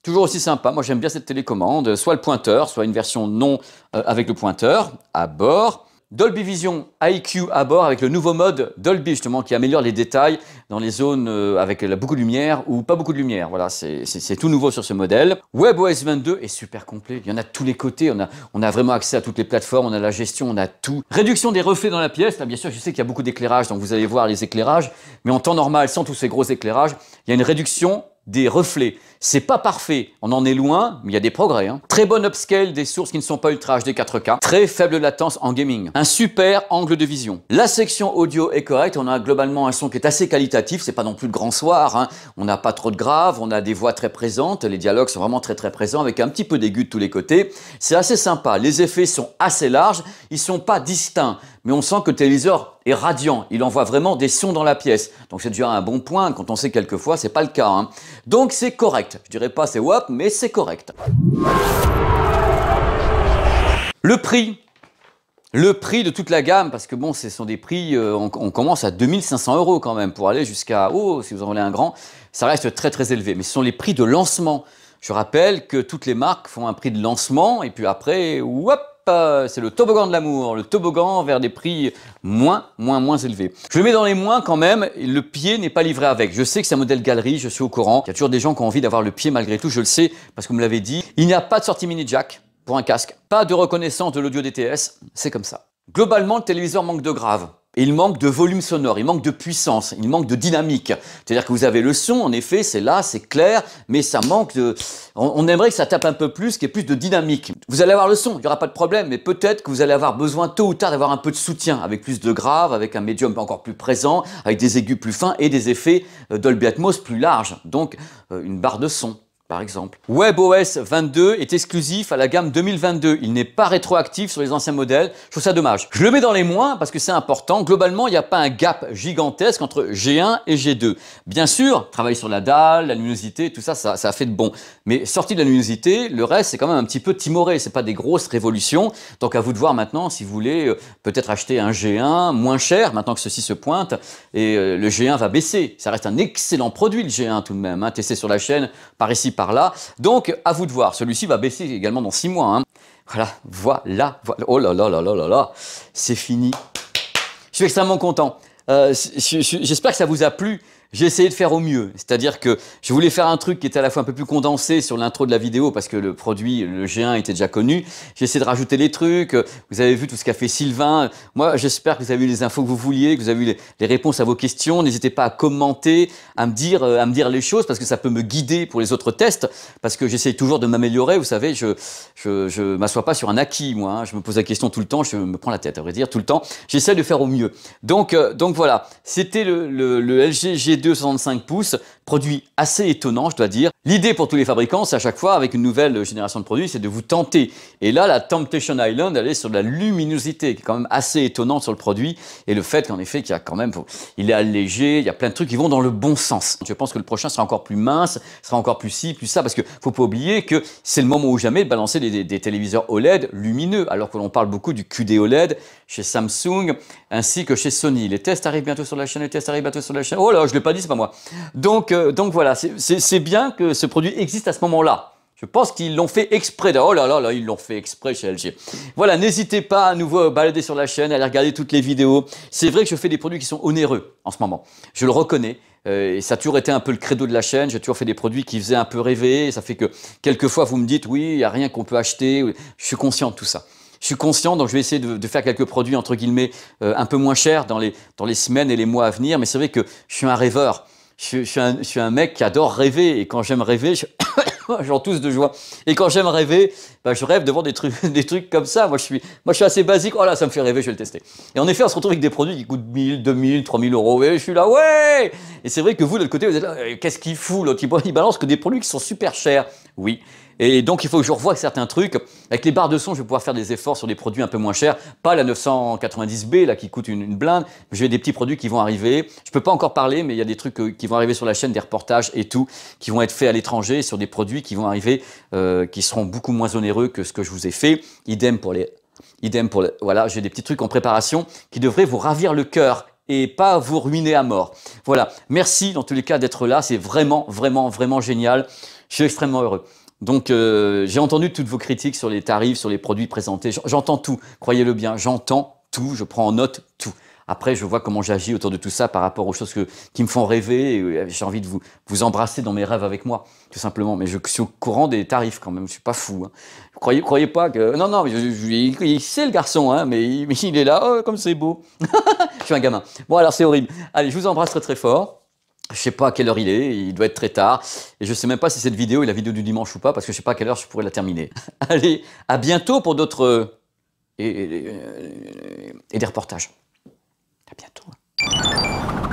toujours aussi sympa. Moi, j'aime bien cette télécommande. Soit le pointeur, soit une version non euh, avec le pointeur à bord. Dolby Vision IQ à bord avec le nouveau mode Dolby justement qui améliore les détails dans les zones euh, avec beaucoup de lumière ou pas beaucoup de lumière. Voilà, c'est tout nouveau sur ce modèle. WebOS 22 est super complet. Il y en a tous les côtés. On a, on a vraiment accès à toutes les plateformes. On a la gestion, on a tout. Réduction des reflets dans la pièce. bien sûr, je sais qu'il y a beaucoup d'éclairage, donc vous allez voir les éclairages. Mais en temps normal, sans tous ces gros éclairages, il y a une réduction des reflets. C'est pas parfait, on en est loin, mais il y a des progrès. Hein. Très bonne upscale des sources qui ne sont pas Ultra HD 4K. Très faible latence en gaming. Un super angle de vision. La section audio est correcte, on a globalement un son qui est assez qualitatif, c'est pas non plus le grand soir. Hein. On n'a pas trop de graves, on a des voix très présentes, les dialogues sont vraiment très très présents avec un petit peu d'aigu de tous les côtés. C'est assez sympa, les effets sont assez larges, ils sont pas distincts mais on sent que le téléviseur est radiant, il envoie vraiment des sons dans la pièce. Donc c'est déjà un bon point, quand on sait quelquefois, c'est pas le cas. Hein. Donc c'est correct. Je dirais pas c'est WAP, mais c'est correct. Le prix. Le prix de toute la gamme, parce que bon, ce sont des prix, euh, on, commence à 2500 euros quand même, pour aller jusqu'à, oh, si vous en voulez un grand, ça reste très très élevé. Mais ce sont les prix de lancement. Je rappelle que toutes les marques font un prix de lancement, et puis après, wop, c'est le toboggan de l'amour, le toboggan vers des prix moins, moins, moins élevés. Je le mets dans les moins quand même, le pied n'est pas livré avec. Je sais que c'est un modèle galerie, je suis au courant. Il y a toujours des gens qui ont envie d'avoir le pied malgré tout, je le sais, parce que vous me l'avez dit. Il n'y a pas de sortie mini jack pour un casque, pas de reconnaissance de l'audio DTS, c'est comme ça. Globalement, le téléviseur manque de grave il manque de volume sonore, il manque de puissance, il manque de dynamique. C'est-à-dire que vous avez le son, en effet, c'est là, c'est clair, mais ça manque de... On, aimerait que ça tape un peu plus, qu'il y ait plus de dynamique. Vous allez avoir le son, il n'y aura pas de problème, mais peut-être que vous allez avoir besoin tôt ou tard d'avoir un peu de soutien, avec plus de grave, avec un médium encore plus présent, avec des aigus plus fins et des effets euh, Dolby Atmos plus larges, donc euh, une barre de son par exemple. WebOS 22 est exclusif à la gamme 2022. Il n'est pas rétroactif sur les anciens modèles. Je trouve ça dommage. Je le mets dans les moins parce que c'est important. Globalement, il n'y a pas un gap gigantesque entre G1 et G2. Bien sûr, travailler sur la dalle, la luminosité, tout ça, ça, a fait de bon. Mais sorti de la luminosité, le reste, c'est quand même un petit peu timoré. C'est pas des grosses révolutions. Donc à vous de voir maintenant si vous voulez euh, peut-être acheter un G1 moins cher maintenant que ceci se pointe. Et euh, le G1 va baisser. Ça reste un excellent produit, le G1 tout de même. Hein. Testé sur la chaîne, par ici par là. Donc, à vous de voir. Celui-ci va baisser également dans six mois. Hein. Voilà, voilà, Oh là là là là là là. C'est fini. Je suis extrêmement content. Euh, j'espère que ça vous a plu j'ai essayé de faire au mieux. C'est-à-dire que je voulais faire un truc qui était à la fois un peu plus condensé sur l'intro de la vidéo parce que le produit, le G1 était déjà connu. J'ai essayé de rajouter les trucs. Vous avez vu tout ce qu'a fait Sylvain. Moi, j'espère que vous avez eu les infos que vous vouliez, que vous avez eu les réponses à vos questions. N'hésitez pas à commenter, à me dire, euh, à me dire les choses parce que ça peut me guider pour les autres tests. Parce que j'essaye toujours de m'améliorer. Vous savez, je, je, je m'assois pas sur un acquis, moi. Hein. Je me pose la question tout le temps. Je me prends la tête, à vrai dire, tout le temps. J'essaie de faire au mieux. Donc, euh, donc voilà. C'était le, le, le LG 265 pouces Produit assez étonnant, je dois dire. L'idée pour tous les fabricants, c'est à chaque fois, avec une nouvelle génération de produits, c'est de vous tenter. Et là, la Temptation Island, elle est sur de la luminosité, qui est quand même assez étonnante sur le produit. Et le fait qu'en effet, qu'il y a quand même, il est allégé, il y a plein de trucs qui vont dans le bon sens. Je pense que le prochain sera encore plus mince, sera encore plus ci, plus ça, parce que faut pas oublier que c'est le moment ou jamais de balancer des, téléviseurs OLED lumineux, alors que l'on parle beaucoup du QD OLED chez Samsung ainsi que chez Sony. Les tests arrivent bientôt sur la chaîne, les tests arrivent bientôt sur la chaîne. Oh là, je l'ai pas dit, c'est pas moi. Donc, donc voilà, c'est bien que ce produit existe à ce moment-là. Je pense qu'ils l'ont fait exprès. Oh là là là, ils l'ont fait exprès chez LG. Voilà, n'hésitez pas à nouveau à balader sur la chaîne, à aller regarder toutes les vidéos. C'est vrai que je fais des produits qui sont onéreux en ce moment. Je le reconnais. Euh, et ça a toujours été un peu le credo de la chaîne. J'ai toujours fait des produits qui faisaient un peu rêver. ça fait que quelquefois vous me dites, oui, il n'y a rien qu'on peut acheter. Je suis conscient de tout ça. Je suis conscient, donc je vais essayer de, faire quelques produits entre guillemets euh, un peu moins chers dans les, dans les semaines et les mois à venir. Mais c'est vrai que je suis un rêveur. Je, suis un, mec qui adore rêver, et quand j'aime rêver, j'en tousse de joie. Et quand j'aime rêver, bah, je rêve devant des trucs, des trucs comme ça. Moi je, suis, moi, je suis assez basique. Oh là, ça me fait rêver, je vais le tester. Et en effet, on se retrouve avec des produits qui coûtent 1000, 2000, 3000 euros. Et je suis là, ouais Et c'est vrai que vous, de l'autre côté, vous êtes là, euh, qu'est-ce qu'il fout L'autre, il balance que des produits qui sont super chers. Oui. Et donc, il faut que je revoie certains trucs. Avec les barres de son, je vais pouvoir faire des efforts sur des produits un peu moins chers. Pas la 990B, là, qui coûte une, blinde. J'ai des petits produits qui vont arriver. Je ne peux pas encore parler, mais il y a des trucs euh, qui vont arriver sur la chaîne, des reportages et tout, qui vont être faits à l'étranger sur des produits qui vont arriver, euh, qui seront beaucoup moins onéreux que ce que je vous ai fait. Idem pour les, idem pour les, voilà, j'ai des petits trucs en préparation qui devraient vous ravir le cœur et pas vous ruiner à mort. Voilà. Merci dans tous les cas d'être là. C'est vraiment, vraiment, vraiment génial. Je suis extrêmement heureux. Donc, euh, j'ai entendu toutes vos critiques sur les tarifs, sur les produits présentés. J'entends tout, croyez-le bien, j'entends tout, je prends en note tout. Après, je vois comment j'agis autour de tout ça par rapport aux choses qui me font rêver. Euh, j'ai envie de vous, vous embrasser dans mes rêves avec moi, tout simplement. Mais je suis au courant des tarifs quand même, je suis pas fou. Hein. Croyez, croyez pas que... Non, non, c'est il sait le garçon, hein, mais il, est là, oh, comme c'est beau. je suis un gamin. Bon, alors c'est horrible. Allez, je vous embrasse très très fort. Je sais pas à quelle heure il est, il doit être très tard. Et je sais même pas si cette vidéo est la vidéo du dimanche ou pas, parce que je sais pas à quelle heure je pourrais la terminer. Allez, à bientôt pour d'autres. Euh, et, et, des reportages. À bientôt.